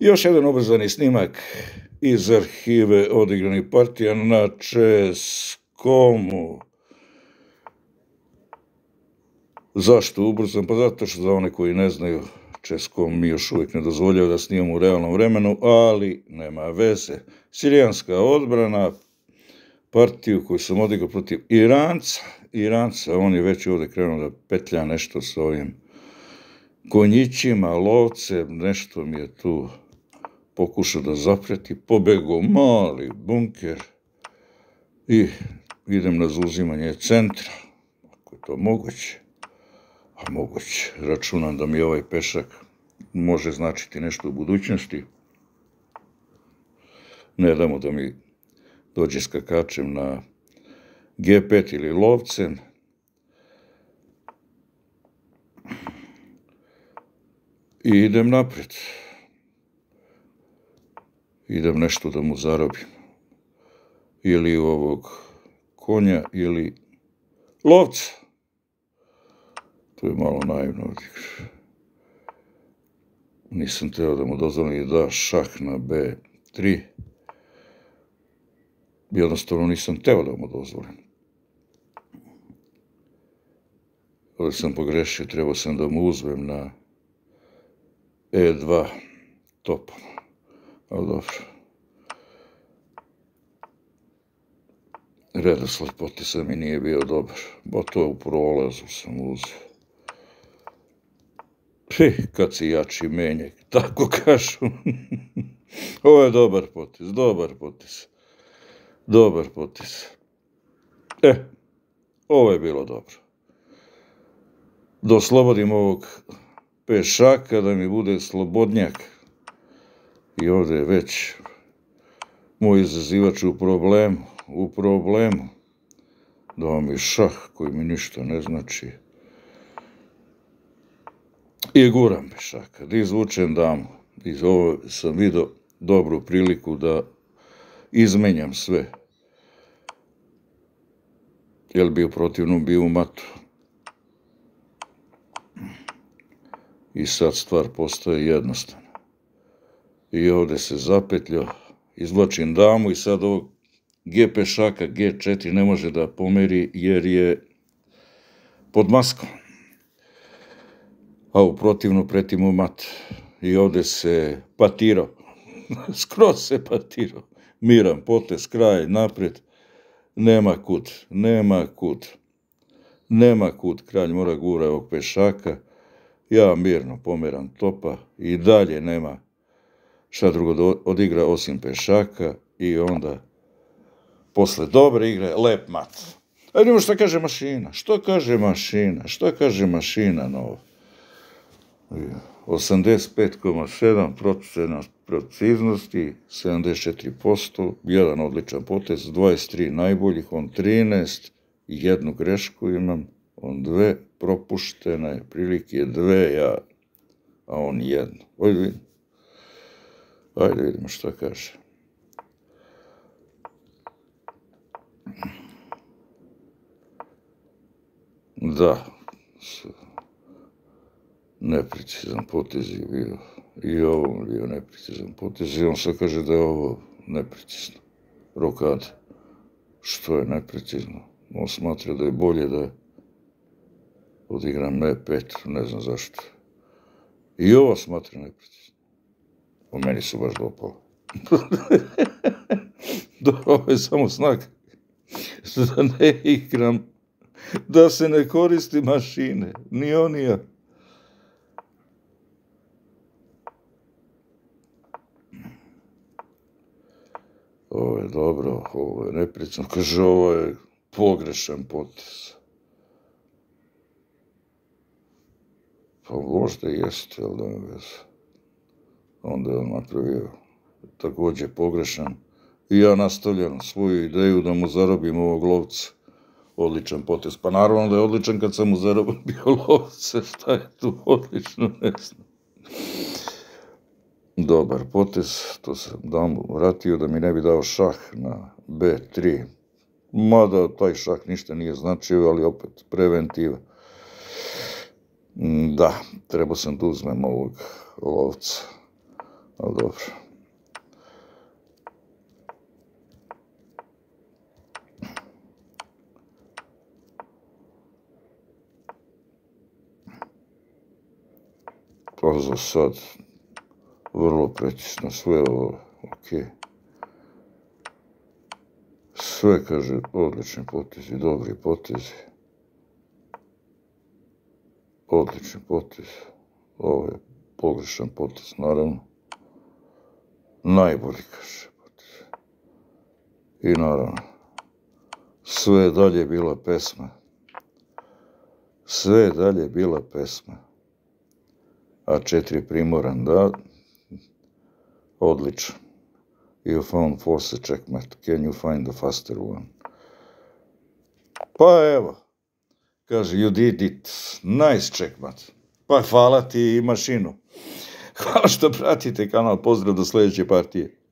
Još jedan ubrzani snimak iz arhive odigranih partija na Českomu. Zašto ubrzom? Pa zato što za one koji ne znaju Českom mi još uvijek ne dozvoljaju da snimamo u realnom vremenu, ali nema veze. Sirijanska odbrana, partiju koju sam odigrao protiv Iranca, Iranca, on je već ovdje krenuo da petlja nešto s ovim konjićima, lovcem, nešto mi je tu pokušao da zapreti, pobegao mali bunker i idem na zauzimanje centra, ako je to moguće. A moguće, računam da mi ovaj pešak može značiti nešto u budućnosti. Ne damo da mi dođe skakačem na G5 ili lovcem. I idem napred idem nešto da mu zarobim. Ili ovog konja, ili lovca. To je malo naivno Nisam teo da mu dozvolim da šah na B3. Jednostavno nisam teo da mu dozvolim. Ovdje sam pogrešio, trebao sam da mu uzmem na E2 topom dobro. Redosled potisa mi nije bio dobar. Bo to u prolazu sam uzeo. Pi, kad si jači menjek, tako kažu. Ovo je dobar potis, dobar potis. Dobar potis. E, ovo je bilo dobro. Do slobodim ovog pešaka, da mi bude slobodnjak i ovdje je već moj izazivač u problemu, u problemu. Dao mi šah koji mi ništa ne znači. I guram mi šah. Kad izvučem damu, iz ovo sam vidio dobru priliku da izmenjam sve. Jel bi protivnom bio u matu. I sad stvar postaje jednostavna i ovdje se zapetljo, izvlačim damu i sad ovog G pešaka G4 ne može da pomeri jer je pod maskom. A u protivnu pretimo mat. I ovdje se patirao. Skroz se patirao. Miran potez, kraj, naprijed. Nema kut, nema kut. Nema kut, kralj mora gura ovog pešaka. Ja mirno pomeram topa i dalje nema šta drugo odigra osim pešaka i onda posle dobre igre lep mat. A vidimo šta kaže mašina, što kaže mašina, što kaže mašina nova. 85,7% preciznosti, 74%, jedan odličan potez, 23 najboljih, on 13, jednu grešku imam, on dve propuštene prilike, dve ja, a on jednu. Ajde vidimo što kaže. Da, neprecizan potez je bio. I ovo bio neprecizan potez i on sad kaže da je ovo neprecizno. Rokade. Što je neprecizno? On smatra da je bolje da odigram ne pet, ne znam zašto. I ovo smatra neprecizno. U meni su baš dopalo. Dobro, je samo znak da ne igram, da se ne koristi mašine, ni on Ovo je dobro, ovo je neprecno. kaže ovo je pogrešan potis. Pa možda jeste, ali onda je on napravio također pogrešan. I ja nastavljam svoju ideju da mu zarobim ovog lovca. Odličan potez. Pa naravno da je odličan kad sam mu zarobio lovce. Šta je tu odlično, ne Dobar potez, to sam dam vratio da mi ne bi dao šah na B3. Mada taj šah ništa nije značio, ali opet preventiva. Da, treba sam da uzmem ovog lovca ali dobro. Pa za sad vrlo precizno sve ovo, ok. Sve, kaže, odlični potezi, dobri potezi. Odlični potez. Ovo je pogrešan potez, naravno najbolji, kaže. I naravno, sve je dalje bila pesma. Sve je dalje bila pesma. A četiri primoran, da, odlično. You found force checkmate. Can you find the faster one? Pa evo, kaže, you did it. Nice checkmate. Pa hvala ti i mašinu. Hvala što pratite kanal, pozdrav do sljedeće partije.